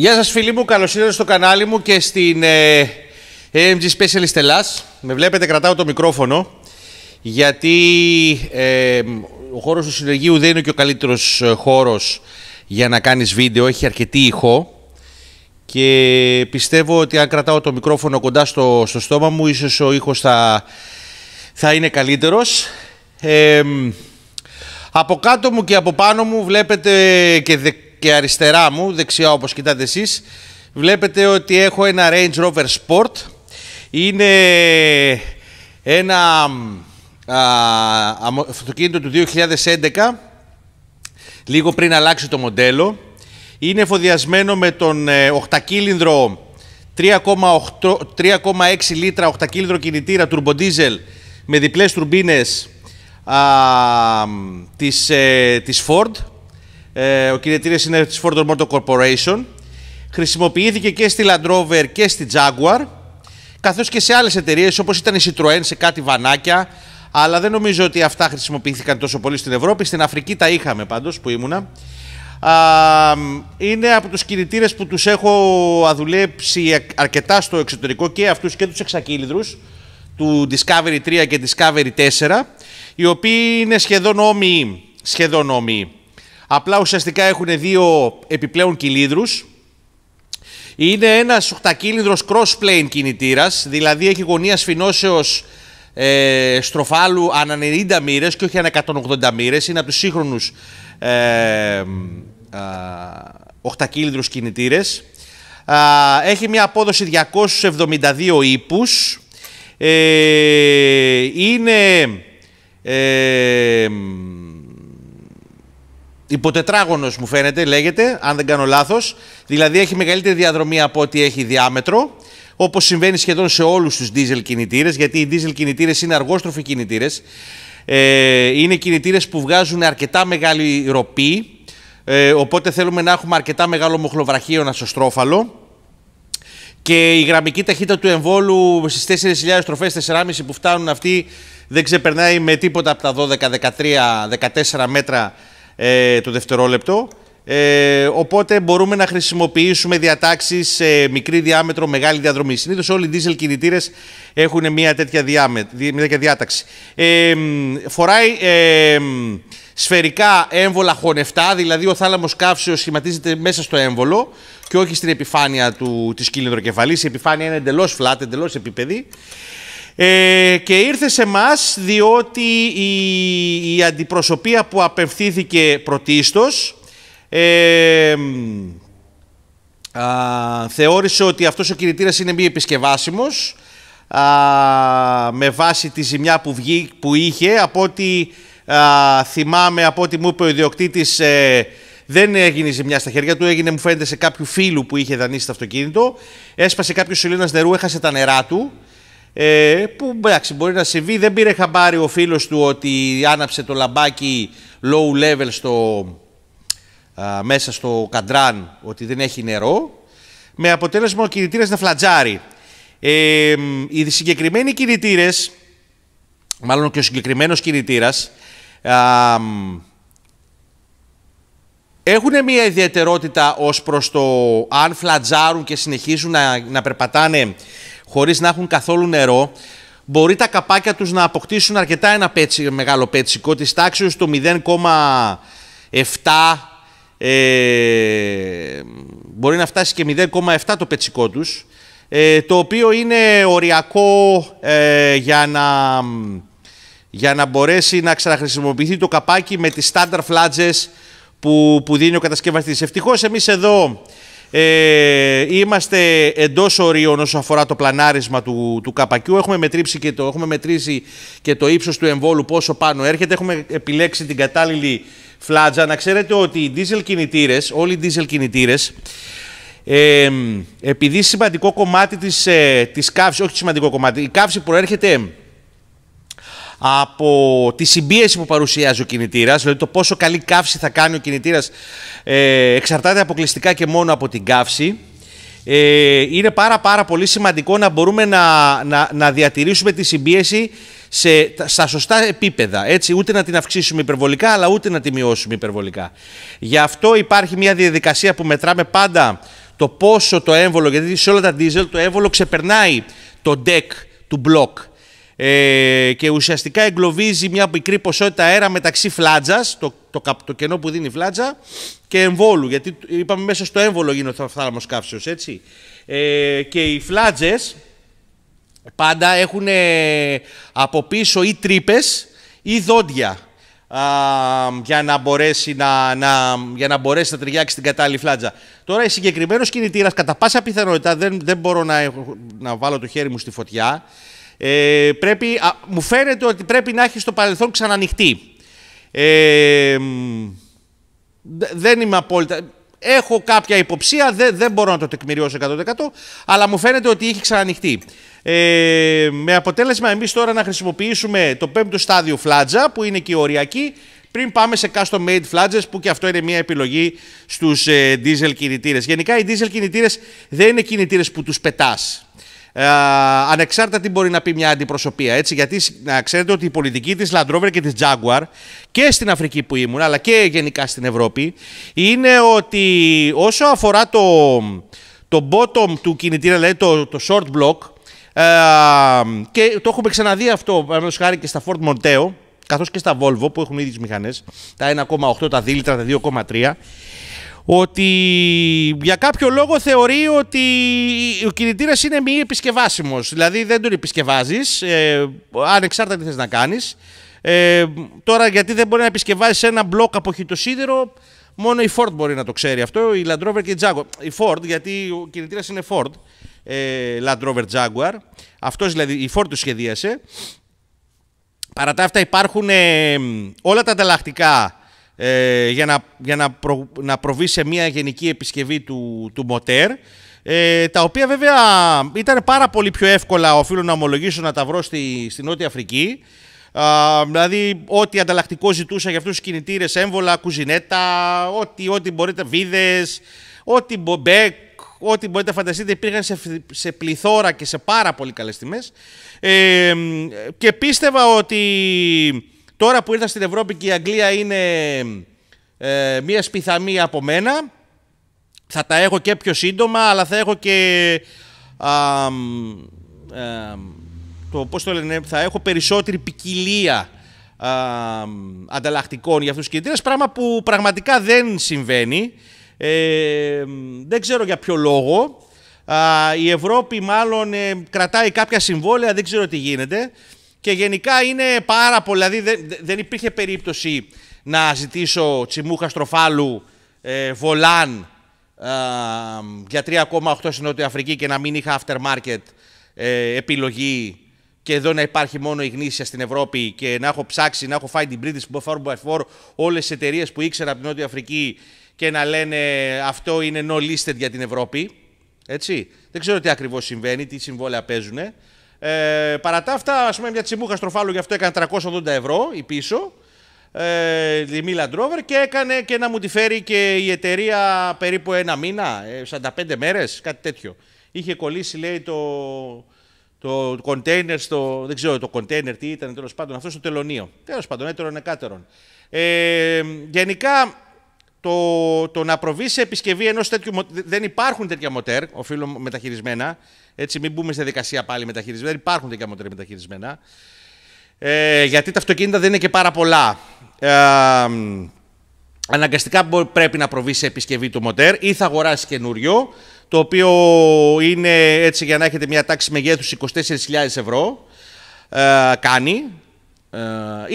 Γεια σας φίλοι μου, καλώς ήρθατε στο κανάλι μου και στην ε, AMG Specialist Ελλάς. Με βλέπετε κρατάω το μικρόφωνο γιατί ε, ο χώρος του συνεργείου δεν είναι και ο καλύτερος ε, χώρος για να κάνεις βίντεο, έχει αρκετή ηχό και πιστεύω ότι αν κρατάω το μικρόφωνο κοντά στο, στόμα μου ίσως ο ήχος θα, θα είναι καλύτερος. Ε, από κάτω μου και από πάνω μου βλέπετε και δε, και αριστερά μου, δεξιά όπως κοιτάτε εσείς, βλέπετε ότι έχω ένα Range Rover Sport. Είναι ένα αυτοκίνητο του 2011, λίγο πριν αλλάξει το μοντέλο. Είναι εφοδιασμένο με τον 8 ε, 3,6 λίτρα κινητήρα τουρμποντίζελ με διπλές τουρμπίνες α, της, ε, της Ford ε, ο κινητήρας είναι της Ford Motor Corporation. Χρησιμοποιήθηκε και στη Land Rover και στη Jaguar, καθώς και σε άλλες εταιρείες όπως ήταν η Citroën σε κάτι βανάκια, αλλά δεν νομίζω ότι αυτά χρησιμοποιήθηκαν τόσο πολύ στην Ευρώπη. Στην Αφρική τα είχαμε πάντως που ήμουνα. Α, είναι από τους κινητήρες που τους έχω αδουλέψει αρκετά στο εξωτερικό και αυτούς και τους εξακύλιδρους του Discovery 3 και Discovery 4 οι οποίοι είναι σχεδόν όμοιοι, σχεδόν όμοιοι Απλά ουσιαστικά έχουν δύο επιπλέον κυλίδρους. Είναι ένας οχτακύλινδρος crossplane κινητήρας, δηλαδή έχει γωνία σφινώσεως ε, στροφάλου ανά 90 μοίρες και όχι ανά 180 μοίρες. Είναι από τους σύγχρονους ε, ε, κινητήρες. Έχει μια απόδοση 272 ύπους. Ε, είναι... Ε, υποτετράγωνος μου φαίνεται, λέγεται, αν δεν κάνω λάθος. Δηλαδή έχει μεγαλύτερη διαδρομή από ό,τι έχει διάμετρο, όπως συμβαίνει σχεδόν σε όλους τους diesel κινητήρες, γιατί οι diesel κινητήρες είναι αργόστροφοι κινητήρες. Ε, είναι κινητήρες που βγάζουν αρκετά μεγάλη ροπή, ε, οπότε θέλουμε να έχουμε αρκετά μεγάλο μοχλοβραχείο να στρόφαλο. Και η γραμμική ταχύτητα του εμβόλου στις 4.000 στροφές, 4.5 που φτάνουν αυτοί, δεν ξεπερνάει με τίποτα από τα 12, 13, 14 μέτρα ε, το δευτερόλεπτο. Ε, οπότε μπορούμε να χρησιμοποιήσουμε διατάξεις σε μικρή διάμετρο, μεγάλη διαδρομή. Συνήθως όλοι οι δίζελ κινητήρες έχουν μια τέτοια, διάμετρο, μια τέτοια διάταξη. Ε, φοράει ε, σφαιρικά έμβολα χωνευτά, δηλαδή ο θάλαμος καύσεως σχηματίζεται μέσα στο έμβολο και όχι στην επιφάνεια του, της κύλινδροκεφαλής. Η επιφάνεια είναι εντελώς φλατ, εντελώς επίπεδη. Ε, και ήρθε σε εμά διότι η, η αντιπροσωπεία που απευθύνθηκε πρωτίστως ε, θεώρησε ότι αυτός ο κινητήρας είναι μη επισκευάσιμος με βάση τη ζημιά που, που είχε. Από ό,τι θυμάμαι, από ό,τι μου είπε ο ιδιοκτήτης ε, δεν έγινε ζημιά στα χέρια του, έγινε μου φαίνεται σε κάποιου φίλου που είχε δανείσει το αυτοκίνητο. Έσπασε κάποιος σωλήνας νερού, έχασε τα νερά του. Ε, που εντάξει, μπορεί να συμβεί. Δεν πήρε χαμπάρι ο φίλος του ότι άναψε το λαμπάκι low level στο, μέσα στο καντράν ότι δεν έχει νερό. Με αποτέλεσμα ο κινητήρας να φλατζάρει. Ε, οι συγκεκριμένοι κινητήρες, μάλλον και ο συγκεκριμένος κινητήρας. έχουν μια ιδιαιτερότητα ως προς το αν φλατζάρουν και συνεχίζουν να, να περπατάνε χωρίς να έχουν καθόλου νερό, μπορεί τα καπάκια τους να αποκτήσουν αρκετά ένα μεγάλο πέτσικο της τάξης του 0,7 ε, μπορεί να φτάσει και 0,7 το πετσικό τους, ε, το οποίο είναι οριακό ε, για, να, για να μπορέσει να ξαναχρησιμοποιηθεί το καπάκι με τις στάνταρ φλάτζες που, που δίνει ο κατασκευαστής. Ευτυχώς εμείς εδώ ε, είμαστε εντός ορίων όσο αφορά το πλανάρισμα του, του καπακιού. Έχουμε, μετρήσει και το, έχουμε μετρήσει και το ύψος του εμβόλου, πόσο πάνω έρχεται. Έχουμε επιλέξει την κατάλληλη φλάτζα. Να ξέρετε ότι οι diesel κινητήρες, όλοι οι diesel κινητήρες, ε, επειδή σημαντικό κομμάτι της της ε, καύσης, όχι σημαντικό κομμάτι, η καύση προέρχεται από τη συμπίεση που παρουσιάζει ο κινητήρας, δηλαδή το πόσο καλή καύση θα κάνει ο κινητήρας ε, εξαρτάται αποκλειστικά και μόνο από την καύση. Ε, είναι πάρα πάρα πολύ σημαντικό να μπορούμε να, να, να διατηρήσουμε τη συμπίεση σε, στα σωστά επίπεδα. Έτσι, ούτε να την αυξήσουμε υπερβολικά, αλλά ούτε να τη μειώσουμε υπερβολικά. Γι' αυτό υπάρχει μια διαδικασία που μετράμε πάντα το πόσο το έμβολο, γιατί σε όλα τα diesel το έμβολο ξεπερνάει το deck του μπλοκ. Ε, και ουσιαστικά εγκλωβίζει μια μικρή ποσότητα αέρα μεταξύ φλάτζας, το, το, το κενό που δίνει η φλάτζα, και εμβόλου, γιατί είπαμε μέσα στο έμβολο γίνεται ο θάλαμος καύσεως, έτσι. Ε, και οι φλάτζες πάντα έχουν ε, από πίσω ή τρύπες ή δόντια για, να μπορέσει να, να, για να μπορέσει να ταιριάξει την κατάλληλη φλάτζα. Τώρα, η συγκεκριμένος κινητήρας, κατά πάσα πιθανότητα, δεν, δεν μπορώ να, να βάλω το χέρι μου στη φωτιά, ε, πρέπει, α, μου φαίνεται ότι πρέπει να έχεις στο παρελθόν ξανανοιχτεί. Ε, δεν είμαι απόλυτα... Έχω κάποια υποψία, δεν, δεν μπορώ να το τεκμηριώσω 100% αλλά μου φαίνεται ότι έχει ξανανοιχτεί. Ε, με αποτέλεσμα εμείς τώρα να χρησιμοποιήσουμε το πέμπτο στάδιο φλάτζα που είναι και η οριακή πριν πάμε σε custom made φλάτζες που και αυτό είναι μια επιλογή στους diesel κινητήρες. Γενικά οι diesel κινητήρες δεν είναι κινητήρες που τους πετάς. Ε, ανεξάρτητα τι μπορεί να πει μια αντιπροσωπεία. Έτσι, γιατί να ξέρετε ότι η πολιτική της Land Rover και της Jaguar και στην Αφρική που ήμουν, αλλά και γενικά στην Ευρώπη, είναι ότι όσο αφορά το, το bottom του κινητήρα, δηλαδή το, το short block, ε, και το έχουμε ξαναδεί αυτό, παραδείγματος χάρη και στα Ford Monteo, καθώς και στα Volvo που έχουν ήδη τις μηχανές, τα 1,8, τα δίλητρα, τα 2,3 ότι για κάποιο λόγο θεωρεί ότι ο κινητήρας είναι μη επισκευάσιμος. Δηλαδή δεν τον επισκευάζεις, ε, ανεξάρτητα τι θες να κάνεις. Ε, τώρα, γιατί δεν μπορεί να επισκευάζει ένα μπλοκ από χιτοσίδερο, μόνο η Ford μπορεί να το ξέρει αυτό. Η Land Rover και η Jaguar. Η Ford, γιατί ο κινητήρας είναι Ford. Ε, Land Rover Jaguar. Αυτός δηλαδή, η Ford το σχεδίασε. Παρά τα αυτά, υπάρχουν ε, όλα τα ανταλλακτικά ε, για, να, για να, να προβεί σε μια γενική επισκευή του, του μοτέρ. Ε, τα οποία βέβαια ήταν πάρα πολύ πιο εύκολα, οφείλω να ομολογήσω, να τα βρω στη, στη Νότια Αφρική. δηλαδή, ό,τι ανταλλακτικό ζητούσα για αυτούς τους κινητήρες, έμβολα, κουζινέτα, ό,τι, ό,τι μπορείτε, βίδες, ό,τι μπομπέκ, ό,τι μπορείτε να φανταστείτε, υπήρχαν σε, σε πληθώρα και σε πάρα πολύ καλές τιμές. Ε, και πίστευα ότι Τώρα που ήρθα στην Ευρώπη και η Αγγλία είναι ε, μία σπιθαμή από μένα, θα τα έχω και πιο σύντομα, αλλά θα έχω και... Α, το, πώς το λένε, θα έχω περισσότερη ποικιλία α, ανταλλακτικών για αυτούς τους κινητήρες, πράγμα που πραγματικά δεν συμβαίνει. Ε, δεν ξέρω για ποιο λόγο. η Ευρώπη μάλλον ε, κρατάει κάποια συμβόλαια, δεν ξέρω τι γίνεται. Και γενικά είναι πάρα πολύ, Δηλαδή δεν υπήρχε περίπτωση να ζητήσω τσιμούχα στροφάλου ε, βολάν ε, για 3,8 στην Νότια Αφρική και να μην είχα aftermarket ε, επιλογή και εδώ να υπάρχει μόνο η γνήσια στην Ευρώπη και να έχω ψάξει, να έχω φάει την British 4x4 όλες τις εταιρείες που ήξερα από την Νότια Αφρική και να λένε αυτό είναι no listed για την Ευρώπη. Έτσι. Δεν ξέρω τι ακριβώς συμβαίνει, τι συμβόλαια παίζουν. Ε, παρά τα αυτά, ας πούμε, μια τσιμούχα στροφάλου γι' αυτό έκανε 380 ευρώ η πίσω. Ε, η Milan Rover και έκανε και να μου τη φέρει και η εταιρεία περίπου ένα μήνα, 45 ε, μέρες, κάτι τέτοιο. Είχε κολλήσει, λέει, το, το κοντέινερ στο. Δεν ξέρω το container τι ήταν τέλος πάντων, αυτό στο τελωνίο. Τέλος πάντων, έτερον εκάτερον. Ε, γενικά το, το να προβεί σε επισκευή ενός τέτοιου. Δεν υπάρχουν τέτοια μοτέρ, οφείλω μεταχειρισμένα. Έτσι, μην μπούμε σε δικασία πάλι μεταχειρισμένα. Δεν υπάρχουν τέτοια μοτέρ μεταχειρισμένα. Ε, γιατί τα αυτοκίνητα δεν είναι και πάρα πολλά. Ε, αναγκαστικά πρέπει να προβεί σε επισκευή του μοτέρ ή θα αγοράσει καινούριο, το οποίο είναι έτσι για να έχετε μια τάξη μεγεθου 24.000 ευρώ, ε, κάνει, ε,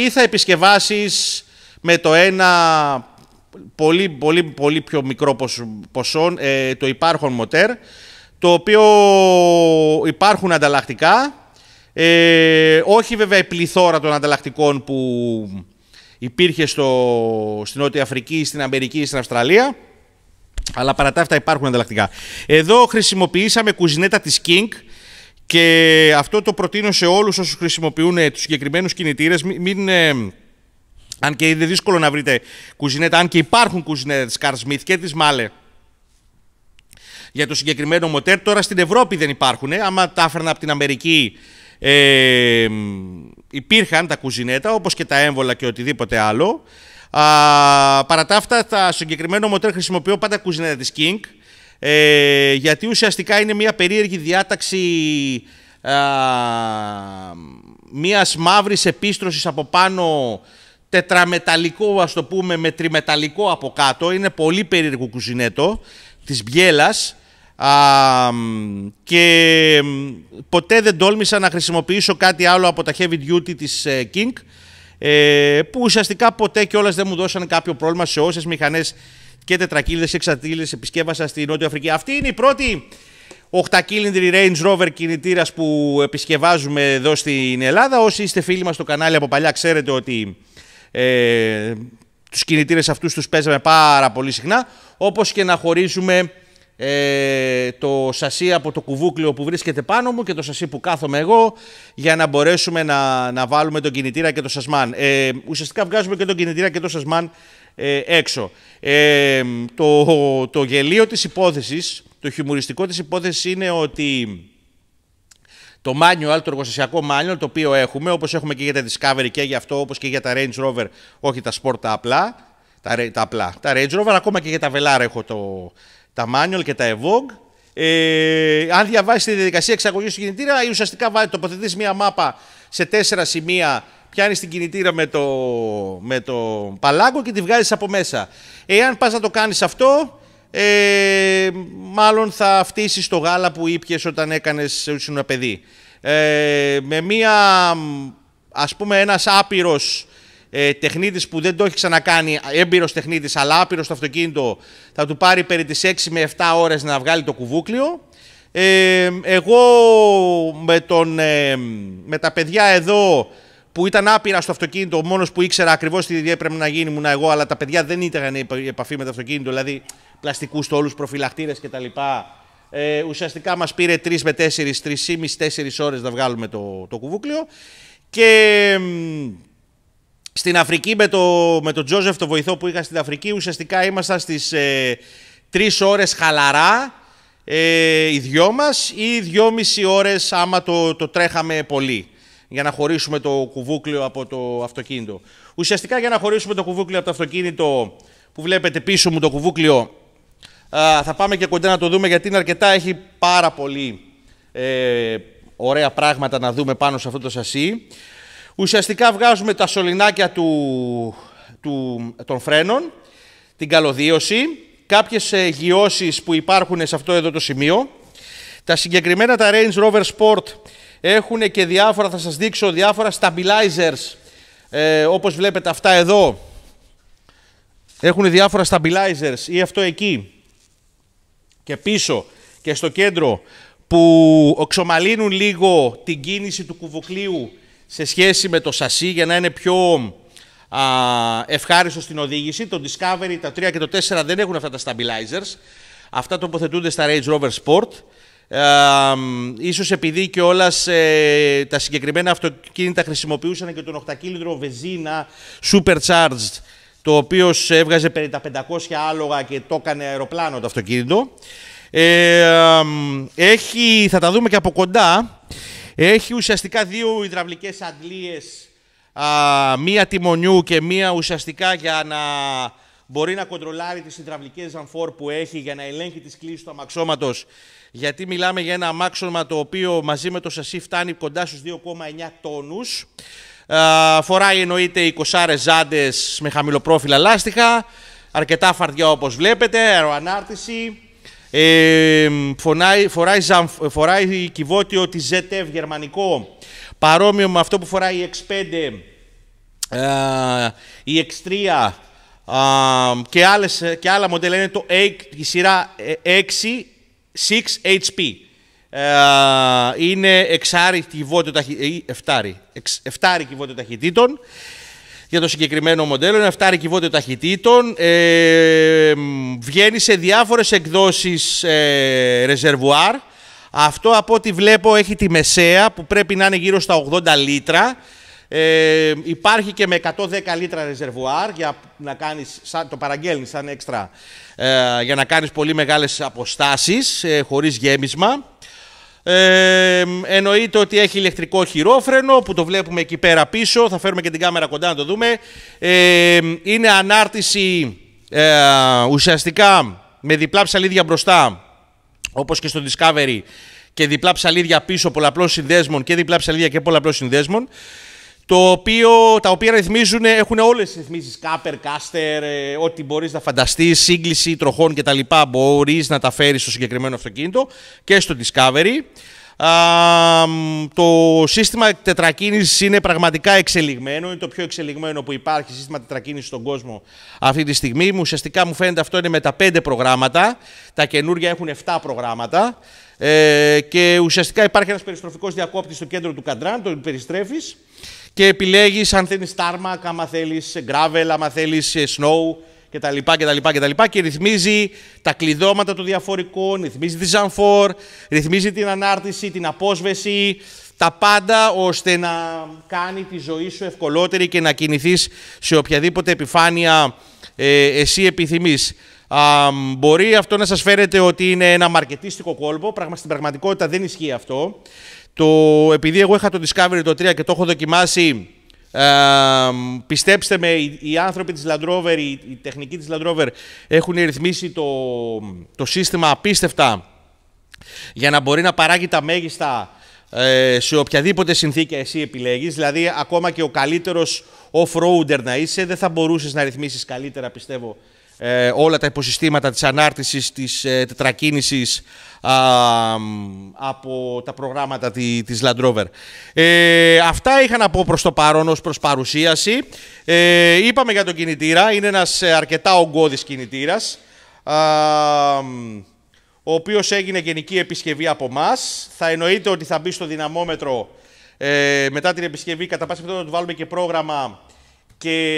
ή θα επισκευάσεις με το ένα πολύ, πολύ, πολύ πιο μικρό ποσό ε, το υπάρχον μοτέρ, το οποίο υπάρχουν ανταλλακτικά, ε, όχι βέβαια η πληθώρα των ανταλλακτικών που υπήρχε στο, στην Νότια Αφρική, στην Αμερική, ή στην Αυστραλία, αλλά παρά τα αυτά υπάρχουν ανταλλακτικά. Εδώ χρησιμοποιήσαμε κουζινέτα της King, και αυτό το προτείνω σε όλους όσους χρησιμοποιούν ε, τους συγκεκριμένους κινητήρες. μην ε, αν και είναι δύσκολο να βρείτε κουζινέτα, αν και υπάρχουν κουζινέτα της Καρ Σμιθ και της Μάλε για το συγκεκριμένο μοτέρ. Τώρα στην Ευρώπη δεν υπάρχουν. Ε. Άμα τα έφερνα από την Αμερική, ε, υπήρχαν τα κουζινέτα, όπως και τα έμβολα και οτιδήποτε άλλο. Α, παρά τα αυτά, τα συγκεκριμένο μοτέρ χρησιμοποιώ πάντα κουζινέτα της King, ε, γιατί ουσιαστικά είναι μια περίεργη διάταξη μιας μαύρης μαύρης από πάνω τετραμεταλλικό, ας το πούμε, με τριμεταλλικό από κάτω. Είναι πολύ περίεργο κουζινέτο της Μπιέλας. και ποτέ δεν τόλμησα να χρησιμοποιήσω κάτι άλλο από τα heavy duty της ε, King ε, που ουσιαστικά ποτέ κιόλας δεν μου δώσαν κάποιο πρόβλημα σε όσες μηχανές και τετρακύλιδες, και εξατύλιδε επισκέβασα στη Νότια Αφρική. Αυτή είναι η πρώτη οχτακύλινδρη Range Rover κινητήρας που επισκευάζουμε εδώ στην Ελλάδα. Όσοι είστε φίλοι μας στο κανάλι από παλιά, ξέρετε ότι ε, τους κινητήρες αυτούς τους παίζαμε πάρα πολύ συχνά, όπως και να χωρίζουμε ε, το σασί από το κουβούκλιο που βρίσκεται πάνω μου και το σασί που κάθομαι εγώ για να μπορέσουμε να, να βάλουμε τον κινητήρα και το σασμάν. Ε, ουσιαστικά βγάζουμε και τον κινητήρα και το σασμάν ε, έξω. Ε, το, το γελίο της υπόθεσης, το χιουμοριστικό της υπόθεσης είναι ότι το manual, το εργοστασιακό manual το οποίο έχουμε, όπως έχουμε και για τα Discovery και για αυτό, όπως και για τα Range Rover, όχι τα Sport τα απλά, τα, τα απλά, τα Range Rover, ακόμα και για τα Velar έχω το, τα manual και τα Evoque. Ε, αν διαβάσει τη διαδικασία εξαγωγής του κινητήρα, ή ουσιαστικά τοποθετεί μία μάπα σε τέσσερα σημεία πιάνεις την κινητήρα με το, με το και τη βγάζεις από μέσα. Εάν πας να το κάνεις αυτό, ε, μάλλον θα φτύσεις το γάλα που ήπιες όταν έκανες ήσουν ένα παιδί. Ε, με μία, ας πούμε, ένας άπειρος ε, τεχνίτης που δεν το έχει ξανακάνει, έμπειρος τεχνίτης, αλλά άπειρος στο αυτοκίνητο, θα του πάρει περί τις 6 με 7 ώρες να βγάλει το κουβούκλιο. Ε, εγώ με, τον, ε, με τα παιδιά εδώ που ήταν άπειρα στο αυτοκίνητο, ο μόνος που ήξερα ακριβώς τι έπρεπε να γίνει ήμουν εγώ, αλλά τα παιδιά δεν ήταν επαφή με το αυτοκίνητο, δηλαδή πλαστικούς στόλους, προφυλακτήρες κτλ. Ε, ουσιαστικά μας πήρε 3 με 4, 3,5-4 ώρες να βγάλουμε το, το κουβούκλιο. Και στην Αφρική με τον με Τζόζεφ, το βοηθό που είχα στην Αφρική, ουσιαστικά ήμασταν στις ε, 3 ώρες χαλαρά ε, οι δυο μας ή δυόμιση ώρες άμα το, το τρέχαμε πολύ για να χωρίσουμε το κουβούκλιο από το αυτοκίνητο. Ουσιαστικά για να χωρίσουμε το κουβούκλιο από το αυτοκίνητο που βλέπετε πίσω μου το κουβούκλιο θα πάμε και κοντά να το δούμε γιατί είναι αρκετά, έχει πάρα πολύ ε, ωραία πράγματα να δούμε πάνω σε αυτό το σασί. Ουσιαστικά βγάζουμε τα σωληνάκια του, του, των φρένων, την καλωδίωση, κάποιες ε, γιώσεις που υπάρχουν σε αυτό εδώ το σημείο. Τα συγκεκριμένα τα Range Rover Sport έχουν και διάφορα, θα σας δείξω, διάφορα stabilizers, ε, όπως βλέπετε αυτά εδώ. Έχουν διάφορα stabilizers ή αυτό εκεί και πίσω και στο κέντρο που οξομαλύνουν λίγο την κίνηση του κουβουκλίου σε σχέση με το σασί για να είναι πιο α, ευχάριστο στην οδήγηση. Το Discovery, τα 3 και το 4 δεν έχουν αυτά τα stabilizers. Αυτά τοποθετούνται στα Range Rover Sport. Ε, ίσως επειδή και όλας ε, τα συγκεκριμένα αυτοκίνητα χρησιμοποιούσαν και τον 8 βεζίνα supercharged το οποίο έβγαζε περί τα 500 άλογα και το έκανε αεροπλάνο το αυτοκίνητο. Ε, έχει, θα τα δούμε και από κοντά. Έχει ουσιαστικά δύο υδραυλικές αντλίες, α, μία τιμονιού και μία ουσιαστικά για να μπορεί να κοντρολάρει τις υδραυλικές ζαμφόρ που έχει για να ελέγχει τις κλίσεις του αμαξώματος. Γιατί μιλάμε για ένα αμάξωμα το οποίο μαζί με το σασί φτάνει κοντά στους 2,9 τόνους. Ε, φοράει εννοείται 20 ζάντες με χαμηλοπρόφιλα λάστιχα. Αρκετά φαρδιά όπως βλέπετε, αεροανάρτηση. Ε, φοράει, φοράει, φοράει κυβότιο της ZF γερμανικό, παρόμοιο με αυτό που φοράει η X5, ε, η X3 ε, και, άλλες, και άλλα μοντέλα. Είναι το η σειρά 6, 6HP. Ε, είναι εξάρικη ε, βότιο ταχυτήτων, εφτάρι, για το συγκεκριμένο μοντέλο, είναι εφτάρι βότιο ταχυτήτων, ε, βγαίνει σε διάφορες εκδόσεις ε, ρεζερβουάρ, αυτό από ό,τι βλέπω έχει τη μεσαία που πρέπει να είναι γύρω στα 80 λίτρα, ε, υπάρχει και με 110 λίτρα ρεζερβουάρ για να κάνεις, το παραγγέλνεις σαν έξτρα, ε, για να κάνεις πολύ μεγάλες αποστάσεις ε, χωρίς γέμισμα. Ε, εννοείται ότι έχει ηλεκτρικό χειρόφρενο που το βλέπουμε εκεί πέρα πίσω. Θα φέρουμε και την κάμερα κοντά να το δούμε. είναι ανάρτηση ε, ουσιαστικά με διπλά ψαλίδια μπροστά όπως και στο Discovery και διπλά ψαλίδια πίσω πολλαπλών συνδέσμων και διπλά ψαλίδια και πολλαπλών συνδέσμων το οποίο, τα οποία ρυθμίζουν, έχουν όλες τις ρυθμίσεις, κάπερ, κάστερ, ε, ό,τι μπορείς να φανταστείς, σύγκληση τροχών κτλ. Μπορείς να τα φέρεις στο συγκεκριμένο αυτοκίνητο και στο Discovery. το σύστημα τετρακίνησης είναι πραγματικά εξελιγμένο, είναι το πιο εξελιγμένο που υπάρχει σύστημα τετρακίνησης στον κόσμο αυτή τη στιγμή. Ουσιαστικά μου φαίνεται αυτό είναι με τα πέντε προγράμματα, τα καινούργια έχουν 7 προγράμματα ε, και ουσιαστικά υπάρχει ένας περιστροφικός διακόπτης στο κέντρο του καντράν, τον περιστρέφεις και επιλέγεις αν θέλεις τάρμακ, άμα θέλεις gravel, άμα θέλεις snow κτλ. τα λοιπά και ρυθμίζει τα κλειδώματα των διαφορικών, ρυθμίζει τη ζανφόρ, ρυθμίζει την ανάρτηση, την απόσβεση, τα πάντα ώστε να κάνει τη ζωή σου ευκολότερη και να κινηθείς σε οποιαδήποτε επιφάνεια ε, εσύ επιθυμείς. Α, μπορεί αυτό να σας φέρετε ότι είναι ένα μαρκετίστικο κόλπο, πραγμα, στην πραγματικότητα δεν ισχύει αυτό. Το, επειδή εγώ είχα το Discovery το 3 και το έχω δοκιμάσει, ε, πιστέψτε με, οι, άνθρωποι της Land Rover, η, τεχνική της Land Rover έχουν ρυθμίσει το, το σύστημα απίστευτα για να μπορεί να παράγει τα μέγιστα ε, σε οποιαδήποτε συνθήκη εσύ επιλέγεις. Δηλαδή, ακόμα και ο καλύτερος off-roader να είσαι, δεν θα μπορούσες να ρυθμίσεις καλύτερα, πιστεύω, ε, όλα τα υποσυστήματα της ανάρτησης, της ε, τετρακίνησης από τα προγράμματα τη, της Land Rover. Ε, αυτά είχα να πω προς το παρόν ως προς παρουσίαση. Ε, είπαμε για τον κινητήρα, είναι ένας ε, αρκετά ογκώδης κινητήρας. Α, ο οποίος έγινε γενική επισκευή από εμά. Θα εννοείται ότι θα μπει στο δυναμόμετρο μετά την επισκευή. Κατά πάση περιπτώσει, του βάλουμε και πρόγραμμα και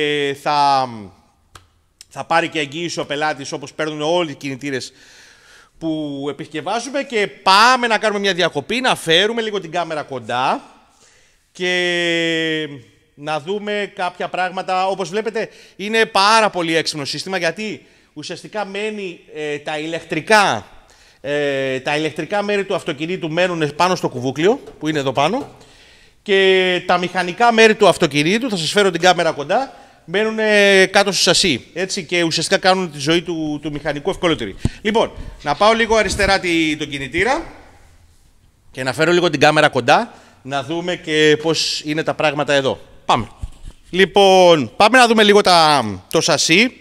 θα θα πάρει και εγγύηση ο πελάτης όπως παίρνουν όλοι οι κινητήρες που επισκευάζουμε και πάμε να κάνουμε μια διακοπή, να φέρουμε λίγο την κάμερα κοντά και να δούμε κάποια πράγματα. Όπως βλέπετε είναι πάρα πολύ έξυπνο σύστημα γιατί ουσιαστικά μένει ε, τα ηλεκτρικά ε, τα ηλεκτρικά μέρη του αυτοκινήτου μένουν πάνω στο κουβούκλιο που είναι εδώ πάνω και τα μηχανικά μέρη του αυτοκινήτου, θα σας φέρω την κάμερα κοντά, μπαίνουν κάτω στο σασί. Έτσι, και ουσιαστικά κάνουν τη ζωή του, του μηχανικού ευκολότερη. Λοιπόν, να πάω λίγο αριστερά τη, τον κινητήρα και να φέρω λίγο την κάμερα κοντά να δούμε και πώς είναι τα πράγματα εδώ. Πάμε. Λοιπόν, πάμε να δούμε λίγο τα, το σασί.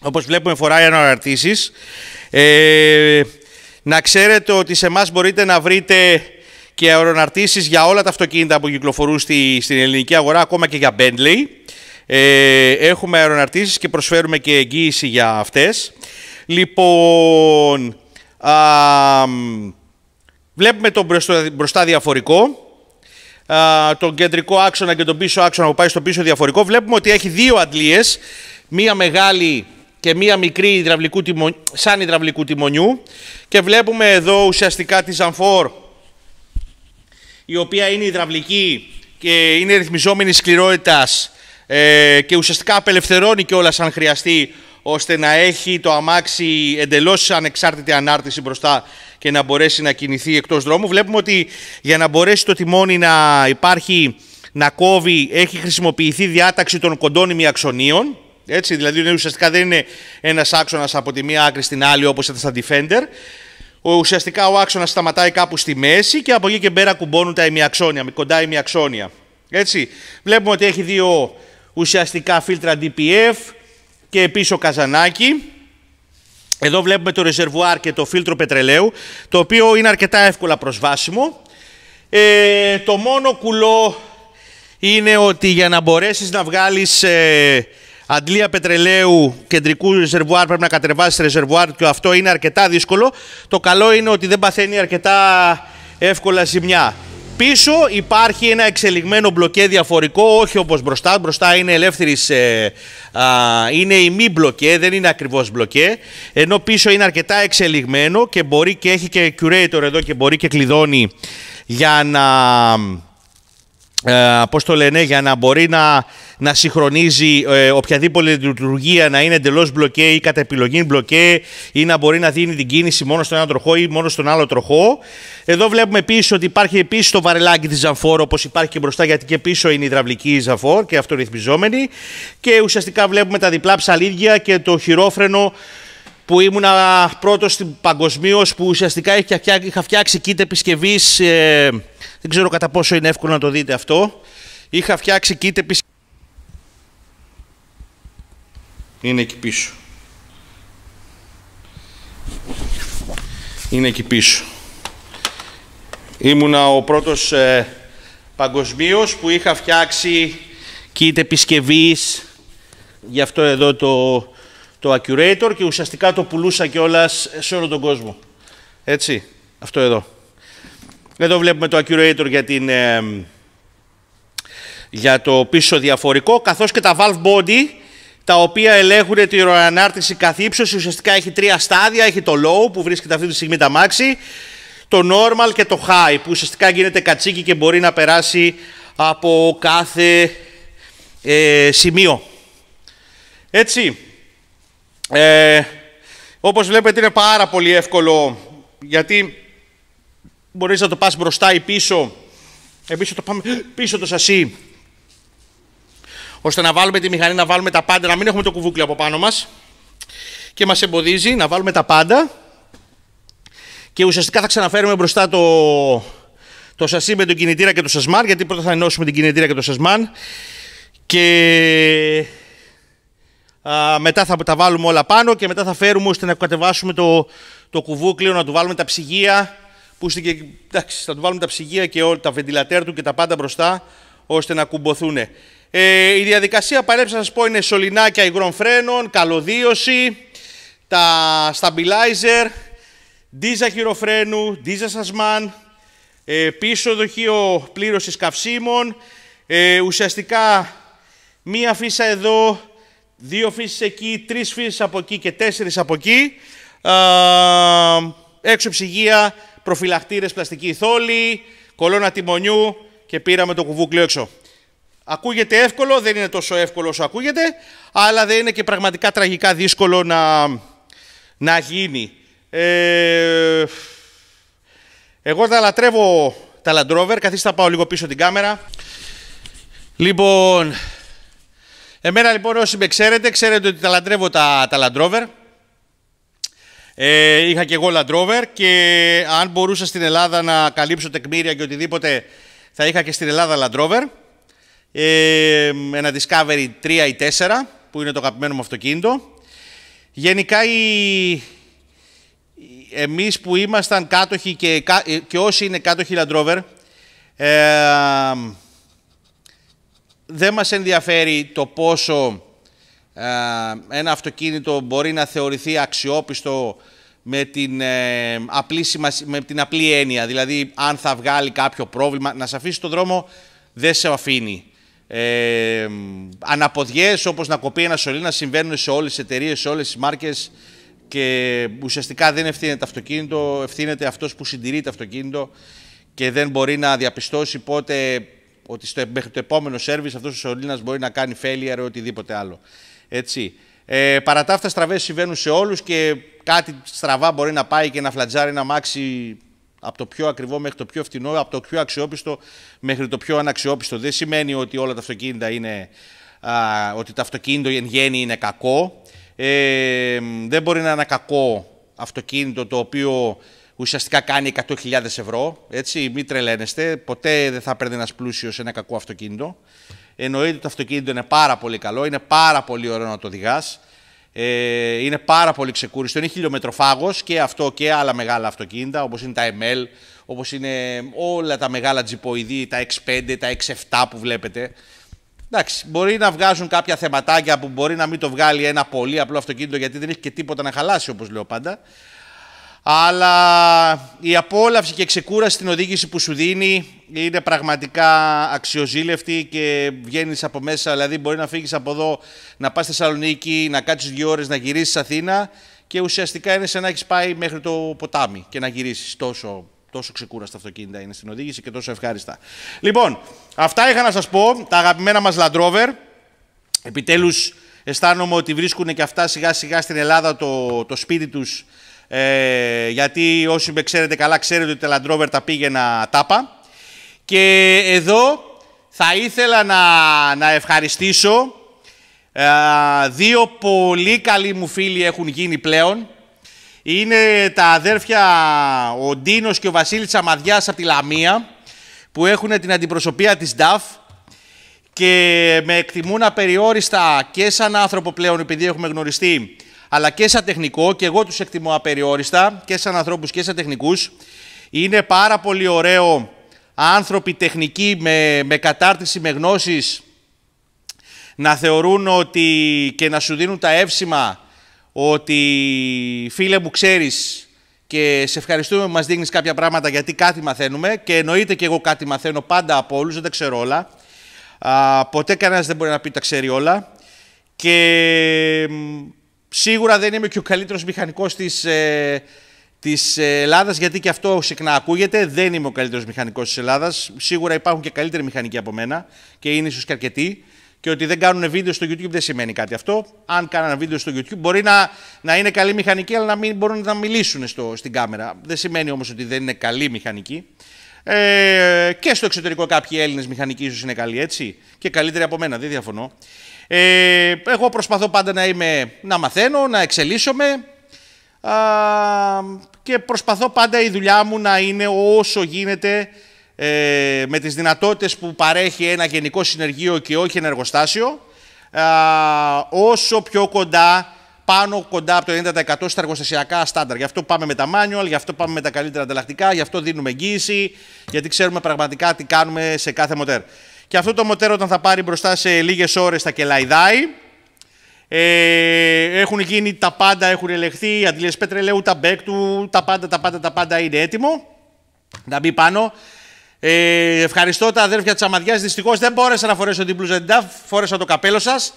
Όπως βλέπουμε φοράει αναρτήσεις. Ε, να ξέρετε ότι σε εμάς μπορείτε να βρείτε και αεροναρτήσεις για όλα τα αυτοκίνητα που κυκλοφορούν στη, στην ελληνική αγορά, ακόμα και για Bentley. Ε, έχουμε αεροναρτήσεις και προσφέρουμε και εγγύηση για αυτές. Λοιπόν, α, βλέπουμε τον μπροστά, διαφορικό, α, τον κεντρικό άξονα και τον πίσω άξονα που πάει στο πίσω διαφορικό. Βλέπουμε ότι έχει δύο αντλίες, μία μεγάλη και μία μικρή υδραυλικού σαν υδραυλικού τιμονιού και βλέπουμε εδώ ουσιαστικά τη Ζανφόρ η οποία είναι υδραυλική και είναι ρυθμιζόμενη σκληρότητας ε, και ουσιαστικά απελευθερώνει όλα αν χρειαστεί ώστε να έχει το αμάξι εντελώς ανεξάρτητη ανάρτηση μπροστά και να μπορέσει να κινηθεί εκτός δρόμου. Βλέπουμε ότι για να μπορέσει το τιμόνι να υπάρχει, να κόβει, έχει χρησιμοποιηθεί διάταξη των κοντών ημιαξονίων, έτσι, δηλαδή ουσιαστικά δεν είναι ένας άξονας από τη μία άκρη στην άλλη όπως ήταν στα Defender, Ουσιαστικά ο άξονας σταματάει κάπου στη μέση και από εκεί και πέρα κουμπώνουν τα ημιαξόνια, κοντά ημιαξόνια. Έτσι. Βλέπουμε ότι έχει δύο ουσιαστικά φίλτρα DPF και ο καζανάκι. Εδώ βλέπουμε το ρεζερβουάρ και το φίλτρο πετρελαίου, το οποίο είναι αρκετά εύκολα προσβάσιμο. Ε, το μόνο κουλό είναι ότι για να μπορέσεις να βγάλεις ε, αντλία πετρελαίου κεντρικού ρεζερβουάρ πρέπει να κατεβάσεις ρεζερβουάρ και αυτό είναι αρκετά δύσκολο. Το καλό είναι ότι δεν παθαίνει αρκετά εύκολα ζημιά. Πίσω υπάρχει ένα εξελιγμένο μπλοκέ διαφορικό, όχι όπως μπροστά. Μπροστά είναι ελεύθερης. Ε, είναι η μη μπλοκέ, δεν είναι ακριβώς μπλοκέ. Ενώ πίσω είναι αρκετά εξελιγμένο και μπορεί και έχει και curator εδώ και μπορεί και κλειδώνει για να ε, Πώς το λένε, για να μπορεί να, να συγχρονίζει ε, οποιαδήποτε λειτουργία να είναι εντελώς μπλοκέ ή κατά επιλογή μπλοκέ ή να μπορεί να δίνει την κίνηση μόνο στον ένα τροχό ή μόνο στον άλλο τροχό. Εδώ βλέπουμε επίσης ότι υπάρχει επίσης το βαρελάκι της Ζαμφόρ όπως υπάρχει και μπροστά, γιατί και πίσω είναι η υδραυλική Ζαμφόρ και αυτορυθμιζόμενη. Και ουσιαστικά βλέπουμε τα διπλά ψαλίδια και το χειρόφρενο που ήμουν πρώτο παγκοσμίως που ουσιαστικά είχα φτιάξει κίτ επισκευής. Ε, δεν ξέρω κατά πόσο είναι εύκολο να το δείτε αυτό. Είχα φτιάξει κίτ επισκευή. Είναι εκεί πίσω. Είναι εκεί πίσω. Ήμουνα ο πρώτος ε, που είχα φτιάξει κίτ επισκευής γι' αυτό εδώ το το Accurator και ουσιαστικά το πουλούσα κιόλας σε όλο τον κόσμο. Έτσι, αυτό εδώ. Εδώ βλέπουμε το Accurator για, την, για το πίσω διαφορικό, καθώς και τα valve body, τα οποία ελέγχουν τη ροανάρτηση καθ' ύψος... Ουσιαστικά έχει τρία στάδια. Έχει το low που βρίσκεται αυτή τη στιγμή τα maxi, το normal και το high που ουσιαστικά γίνεται κατσίκι και μπορεί να περάσει από κάθε ε, σημείο. Έτσι. Ε, όπως βλέπετε είναι πάρα πολύ εύκολο γιατί μπορείς να το πας μπροστά ή πίσω. Εμείς το πάμε πίσω το σασί. Ώστε να βάλουμε τη μηχανή, να βάλουμε τα πάντα, να μην έχουμε το κουβούκλι από πάνω μας. Και μας εμποδίζει να βάλουμε τα πάντα. Και ουσιαστικά θα ξαναφέρουμε μπροστά το, το σασί με τον κινητήρα και το σασμάν, γιατί πρώτα θα ενώσουμε την κινητήρα και το σασμάν. Και μετά θα τα βάλουμε όλα πάνω και μετά θα φέρουμε ώστε να κατεβάσουμε το, το κουβούκλιο, να του βάλουμε τα ψυγεία. Που στην, εντάξει, θα του βάλουμε τα ψυγεία και όλα τα βεντιλατέρ του και τα πάντα μπροστά, ώστε να κουμποθούν. Ε, η διαδικασία παρέψα να σας πω είναι σωληνάκια υγρών φρένων, καλωδίωση, τα stabilizer, δίζα χειροφρένου, δίζα σασμάν, ε, πίσω δοχείο πλήρωσης καυσίμων, ε, ουσιαστικά μία φύσα εδώ, Δύο φύσεις εκεί, τρεις φύσεις από εκεί και τέσσερις από εκεί. έξω ψυγεία, προφυλακτήρες, πλαστική θόλη, κολόνα τιμονιού και πήραμε το κουβούκλιο έξω. Ακούγεται εύκολο, δεν είναι τόσο εύκολο όσο ακούγεται, αλλά δεν είναι και πραγματικά τραγικά δύσκολο να, να γίνει. Ε, εγώ θα λατρεύω τα Land Rover, καθίστε να πάω λίγο πίσω την κάμερα. Λοιπόν, Εμένα λοιπόν όσοι με ξέρετε, ξέρετε ότι τα λατρεύω τα, τα Land Rover. Ε, είχα και εγώ Land Rover και αν μπορούσα στην Ελλάδα να καλύψω τεκμήρια και οτιδήποτε θα είχα και στην Ελλάδα Land Rover. Ε, ένα Discovery 3 ή 4 που είναι το αγαπημένο μου αυτοκίνητο. Γενικά η, εμείς που ήμασταν κάτοχοι και, ε, και όσοι είναι κάτοχοι Land Rover, ε, δεν μας ενδιαφέρει το πόσο ένα αυτοκίνητο μπορεί να θεωρηθεί αξιόπιστο με την, ε, απλή με την απλή έννοια. Δηλαδή, αν θα βγάλει κάποιο πρόβλημα, να σε αφήσει το δρόμο, δεν σε αφήνει. Ε, αναποδιές όπως να κοπεί ένα σωλήνα συμβαίνουν σε όλες τις εταιρείες, σε όλες τις μάρκες και ουσιαστικά δεν ευθύνεται αυτοκίνητο, ευθύνεται αυτός που συντηρεί το αυτοκίνητο και δεν μπορεί να διαπιστώσει πότε ότι στο, μέχρι το επόμενο σερβις αυτός ο σωλήνας μπορεί να κάνει failure ή οτιδήποτε άλλο. Έτσι. Ε, παρά τα αυτά στραβές συμβαίνουν σε όλους και κάτι στραβά μπορεί να πάει και να φλατζάρει ένα μάξι από το πιο ακριβό μέχρι το πιο φθηνό, από το πιο αξιόπιστο μέχρι το πιο αναξιόπιστο. Δεν σημαίνει ότι όλα τα αυτοκίνητα είναι, α, ότι το αυτοκίνητο εν γέννη είναι κακό. Ε, δεν μπορεί να είναι ένα κακό αυτοκίνητο το οποίο ουσιαστικά κάνει 100.000 ευρώ. Έτσι, μην τρελαίνεστε. Ποτέ δεν θα παίρνει ένας πλούσιος ένα κακό αυτοκίνητο. Εννοείται ότι το αυτοκίνητο είναι πάρα πολύ καλό, είναι πάρα πολύ ωραίο να το οδηγάς. Ε, είναι πάρα πολύ ξεκούριστο. Είναι χιλιομετροφάγος και αυτό και άλλα μεγάλα αυτοκίνητα, όπως είναι τα ML, όπως είναι όλα τα μεγάλα τζιποειδή, τα X5, τα X7 που βλέπετε. Εντάξει, μπορεί να βγάζουν κάποια θεματάκια που μπορεί να μην το βγάλει ένα πολύ απλό αυτοκίνητο γιατί δεν έχει και τίποτα να χαλάσει, όπως λέω πάντα. Αλλά η απόλαυση και η ξεκούραση στην οδήγηση που σου δίνει είναι πραγματικά αξιοζήλευτη και βγαίνεις από μέσα. Δηλαδή, μπορεί να φύγεις από εδώ, να πας στη Θεσσαλονίκη, να κάτσεις δύο ώρες, να γυρίσεις Αθήνα και ουσιαστικά είναι σαν να έχεις πάει μέχρι το ποτάμι και να γυρίσεις. Τόσο, τόσο ξεκούραστα αυτοκίνητα είναι στην οδήγηση και τόσο ευχάριστα. Λοιπόν, αυτά είχα να σας πω. Τα αγαπημένα μας Land Rover. Επιτέλους αισθάνομαι ότι βρίσκουν και αυτά σιγά σιγά στην Ελλάδα το, το σπίτι τους ε, γιατί όσοι με ξέρετε καλά ξέρετε ότι τα Land Rover τα πήγαινα τάπα. Και εδώ θα ήθελα να, ευχαριστήσω. Ε, δύο πολύ καλοί μου φίλοι έχουν γίνει πλέον. Είναι τα αδέρφια ο Ντίνος και ο Βασίλης Αμαδιάς από τη Λαμία που έχουν την αντιπροσωπεία της DAF και με εκτιμούν απεριόριστα και σαν άνθρωπο πλέον επειδή έχουμε γνωριστεί αλλά και σαν τεχνικό, και εγώ τους εκτιμώ απεριόριστα, και σαν ανθρώπους και σαν τεχνικούς. Είναι πάρα πολύ ωραίο άνθρωποι τεχνικοί με, με κατάρτιση, με γνώσεις, να θεωρούν ότι και να σου δίνουν τα εύσημα ότι φίλε μου ξέρεις και σε ευχαριστούμε που μας δίνεις κάποια πράγματα γιατί κάτι μαθαίνουμε και εννοείται και εγώ κάτι μαθαίνω πάντα από όλους, δεν τα ξέρω όλα. Α, ποτέ κανένας δεν μπορεί να πει τα ξέρει όλα. Και Σίγουρα δεν είμαι και ο καλύτερος μηχανικός της της ε, Ελλάδας, γιατί και αυτό συχνά ακούγεται. Δεν είμαι ο καλύτερος μηχανικός της Ελλάδας. Σίγουρα υπάρχουν και καλύτεροι μηχανικοί από μένα και είναι ίσως και αρκετοί. Και ότι δεν κάνουν βίντεο στο YouTube δεν σημαίνει κάτι αυτό. Αν κάνανε βίντεο στο YouTube, μπορεί να, είναι καλή μηχανική, αλλά να μην μπορούν να μιλήσουν στο, στην κάμερα. Δεν σημαίνει όμως ότι δεν είναι καλή μηχανική. Ε, και στο εξωτερικό κάποιοι Έλληνες μηχανικοί ίσως είναι καλοί έτσι. Και καλύτεροι από μένα, δεν διαφωνώ. Ε, εγώ προσπαθώ πάντα να, είμαι, να μαθαίνω, να εξελίσσομαι α, και προσπαθώ πάντα η δουλειά μου να είναι όσο γίνεται ε, με τις δυνατότητες που παρέχει ένα γενικό συνεργείο και όχι ένα εργοστάσιο, α, όσο πιο κοντά, πάνω κοντά από το 90% στα εργοστασιακά στάνταρ. Γι' αυτό πάμε με τα manual, γι' αυτό πάμε με τα καλύτερα ανταλλακτικά, γι' αυτό δίνουμε εγγύηση, γιατί ξέρουμε πραγματικά τι κάνουμε σε κάθε μοτέρ. Και αυτό το μοτέρ όταν θα πάρει μπροστά σε λίγες ώρες θα κελαϊδάει. Ε, έχουν γίνει τα πάντα, έχουν ελεγχθεί, οι αντιλίες πετρελαίου, τα μπέκ του, τα πάντα, τα πάντα, τα πάντα είναι έτοιμο. Να μπει πάνω. Ε, ευχαριστώ τα αδέρφια της Αμαδιάς. Δυστυχώς δεν μπόρεσα να φορέσω την μπλουζα, φόρεσα το καπέλο σας.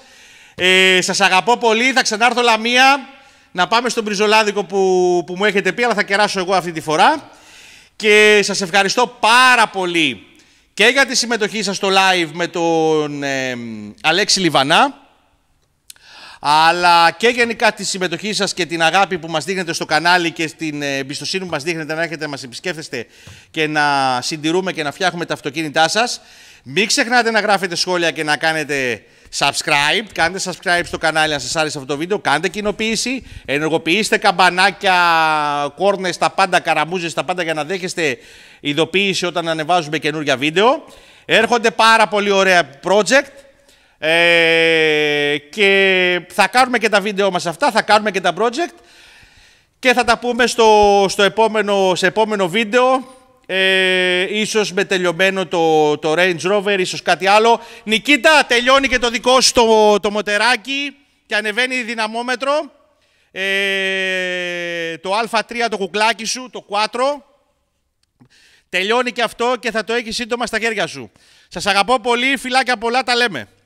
Ε, σα αγαπώ πολύ. Θα ξανάρθω λαμία να πάμε στον πριζολάδικο που, που μου έχετε πει, αλλά θα κεράσω εγώ αυτή τη φορά. Και σας ευχαριστώ πάρα πολύ και για τη συμμετοχή σας στο live με τον ε, Αλέξη Λιβανά, αλλά και γενικά τη συμμετοχή σας και την αγάπη που μας δείχνετε στο κανάλι και στην ε, εμπιστοσύνη που μας δείχνετε να έχετε να μας επισκέφτεστε και να συντηρούμε και να φτιάχνουμε τα αυτοκίνητά σας. Μην ξεχνάτε να γράφετε σχόλια και να κάνετε subscribe. Κάντε subscribe στο κανάλι αν σας άρεσε αυτό το βίντεο. Κάντε κοινοποίηση. Ενεργοποιήστε καμπανάκια, κόρνες, τα πάντα, καραμούζες, τα πάντα για να δέχεστε ειδοποίηση όταν ανεβάζουμε καινούργια βίντεο. Έρχονται πάρα πολύ ωραία project ε, και θα κάνουμε και τα βίντεο μας αυτά, θα κάνουμε και τα project και θα τα πούμε στο, στο επόμενο, σε επόμενο βίντεο. Ε, ίσως με τελειωμένο το, το Range Rover, ίσως κάτι άλλο. Νικήτα, τελειώνει και το δικό σου το, το μοτεράκι και ανεβαίνει η δυναμόμετρο. Ε, το α3 το κουκλάκι σου, το 4. Τελειώνει και αυτό και θα το έχεις σύντομα στα χέρια σου. Σας αγαπώ πολύ, φιλάκια πολλά, τα λέμε.